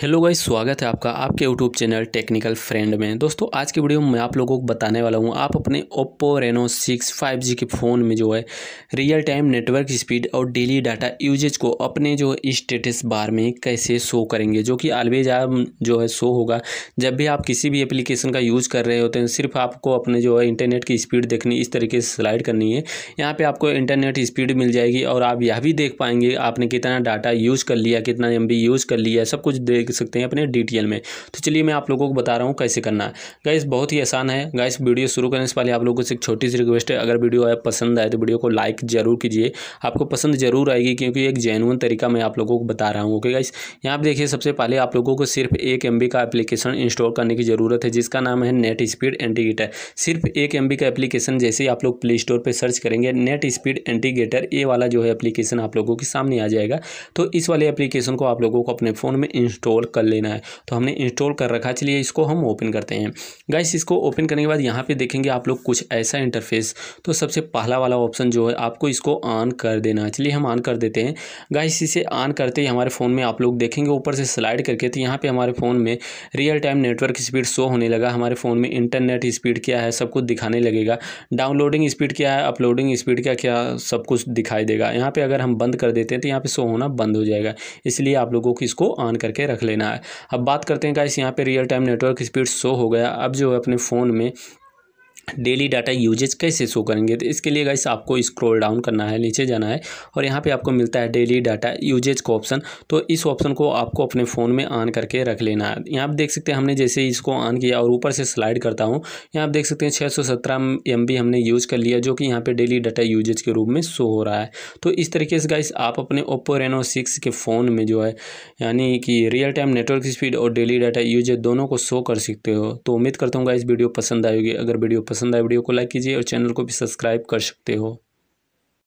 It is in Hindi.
हेलो गाइस स्वागत है आपका आपके यूट्यूब चैनल टेक्निकल फ्रेंड में दोस्तों आज की वीडियो में आप लोगों को बताने वाला हूँ आप अपने Oppo Reno six five G के फ़ोन में जो है रियल टाइम नेटवर्क स्पीड और डेली डाटा यूजेज को अपने जो स्टेटस बार में कैसे शो करेंगे जो कि ऑलवेज आप जो है शो होगा जब भी आप किसी भी एप्लीकेशन का यूज़ कर रहे होते हैं सिर्फ आपको अपने जो है इंटरनेट की स्पीड देखनी इस तरीके से स्लाइड करनी है यहाँ पर आपको इंटरनेट स्पीड मिल जाएगी और आप यह भी देख पाएंगे आपने कितना डाटा यूज़ कर लिया कितना एम यूज़ कर लिया सब कुछ देख देख सकते हैं अपने डिटेल में तो चलिए मैं आप लोगों को बता रहा हूँ कैसे करना है गाइस बहुत ही आसान है गाइस वीडियो शुरू करने से पहले आप लोगों से एक छोटी सी रिक्वेस्ट है अगर वीडियो आप पसंद आए तो वीडियो को लाइक ज़रूर कीजिए आपको पसंद ज़रूर आएगी क्योंकि एक जेनुअन तरीका मैं आप लोगों को बता रहा हूँ ओके गाइस यहाँ पर देखिए सबसे पहले आप लोगों को सिर्फ एक एम का एप्लीकेशन इंस्टॉल करने की ज़रूरत है जिसका नाम है नेट स्पीड एंटीगेटर सिर्फ एक एम का एप्लीकेशन जैसे ही आप लोग प्ले स्टोर पर सर्च करेंगे नेट स्पीड एंटीगेटर ए वाला जो है एप्लीकेशन आप लोगों के सामने आ जाएगा तो इस वाले एप्लीकेशन को आप लोगों को अपने फ़ोन में इंस्टॉल इंस्टॉल कर लेना है तो हमने इंस्टॉल कर रखा है चलिए इसको हम ओपन करते हैं गाइस इसको ओपन करने के बाद यहाँ पे देखेंगे आप लोग कुछ ऐसा इंटरफेस तो सबसे पहला वाला ऑप्शन जो है आपको इसको ऑन कर देना है चलिए हम ऑन कर देते हैं गाइस इसे ऑन करते ही हमारे फ़ोन में आप लोग देखेंगे ऊपर से स्लाइड करके तो यहाँ पर हमारे फ़ोन में real time network speed show होने लगा हमारे फ़ोन में इंटरनेट स्पीड क्या है सब कुछ दिखाने लगेगा डाउनलोडिंग स्पीड क्या है अपलोडिंग स्पीड क्या क्या सब कुछ दिखाई देगा यहाँ पर अगर हम बंद कर देते हैं तो यहाँ पर शो होना बंद हो जाएगा इसलिए आप लोगों को इसको ऑन करके रख लेना है अब बात करते हैं गाइस यहाँ पे real time network speed show हो गया अब जो है अपने फ़ोन में डेली डाटा यूजेज कैसे शो करेंगे तो इसके लिए गाइस आपको स्क्रॉल डाउन करना है नीचे जाना है और यहाँ पे आपको मिलता है डेली डाटा यूजेज का ऑप्शन तो इस ऑप्शन को आपको अपने फ़ोन में ऑन करके रख लेना है यहाँ आप देख सकते हैं हमने जैसे इसको ऑन किया और ऊपर से स्लाइड करता हूँ यहाँ आप देख सकते हैं छः सौ हमने यूज़ कर लिया जो कि यहाँ पर डेली डाटा यूजेज के रूप में शो हो रहा है तो इस तरीके से गाइस आप अपने ओप्पो रेनो सिक्स के फ़ोन में जो है यानी कि रियल टाइम नेटवर्क स्पीड और डेली डाटा यूजेज दोनों को शो कर सकते हो तो उम्मीद करता हूँ इस वीडियो पसंद आएगी अगर वीडियो पसंद पसंद आए वीडियो को लाइक कीजिए और चैनल को भी सब्सक्राइब कर सकते हो